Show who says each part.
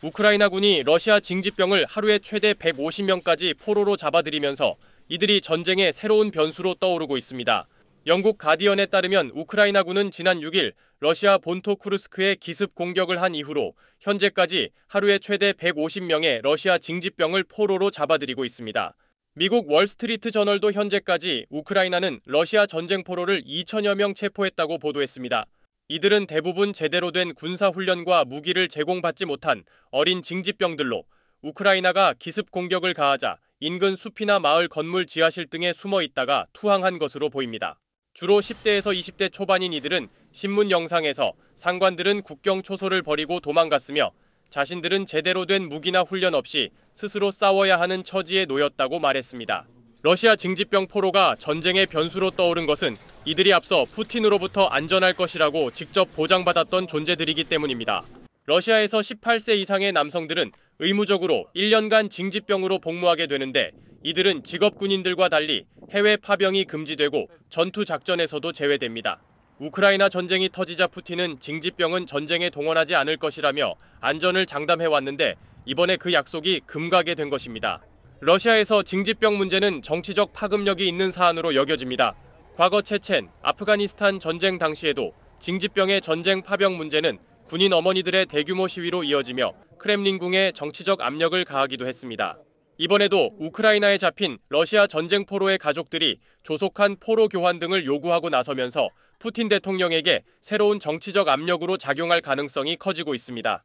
Speaker 1: 우크라이나군이 러시아 징집병을 하루에 최대 150명까지 포로로 잡아들이면서 이들이 전쟁의 새로운 변수로 떠오르고 있습니다. 영국 가디언에 따르면 우크라이나군은 지난 6일 러시아 본토 쿠르스크에 기습 공격을 한 이후로 현재까지 하루에 최대 150명의 러시아 징집병을 포로로 잡아들이고 있습니다. 미국 월스트리트 저널도 현재까지 우크라이나는 러시아 전쟁 포로를 2천여 명 체포했다고 보도했습니다. 이들은 대부분 제대로 된 군사훈련과 무기를 제공받지 못한 어린 징집병들로 우크라이나가 기습 공격을 가하자 인근 숲이나 마을 건물 지하실 등에 숨어 있다가 투항한 것으로 보입니다. 주로 10대에서 20대 초반인 이들은 신문 영상에서 상관들은 국경 초소를 버리고 도망갔으며 자신들은 제대로 된 무기나 훈련 없이 스스로 싸워야 하는 처지에 놓였다고 말했습니다. 러시아 징집병 포로가 전쟁의 변수로 떠오른 것은 이들이 앞서 푸틴으로부터 안전할 것이라고 직접 보장받았던 존재들이기 때문입니다. 러시아에서 18세 이상의 남성들은 의무적으로 1년간 징집병으로 복무하게 되는데 이들은 직업 군인들과 달리 해외 파병이 금지되고 전투 작전에서도 제외됩니다. 우크라이나 전쟁이 터지자 푸틴은 징집병은 전쟁에 동원하지 않을 것이라며 안전을 장담해 왔는데 이번에 그 약속이 금가게 된 것입니다. 러시아에서 징집병 문제는 정치적 파급력이 있는 사안으로 여겨집니다. 과거 체첸, 아프가니스탄 전쟁 당시에도 징집병의 전쟁 파병 문제는 군인 어머니들의 대규모 시위로 이어지며 크렘린궁에 정치적 압력을 가하기도 했습니다. 이번에도 우크라이나에 잡힌 러시아 전쟁 포로의 가족들이 조속한 포로 교환 등을 요구하고 나서면서 푸틴 대통령에게 새로운 정치적 압력으로 작용할 가능성이 커지고 있습니다.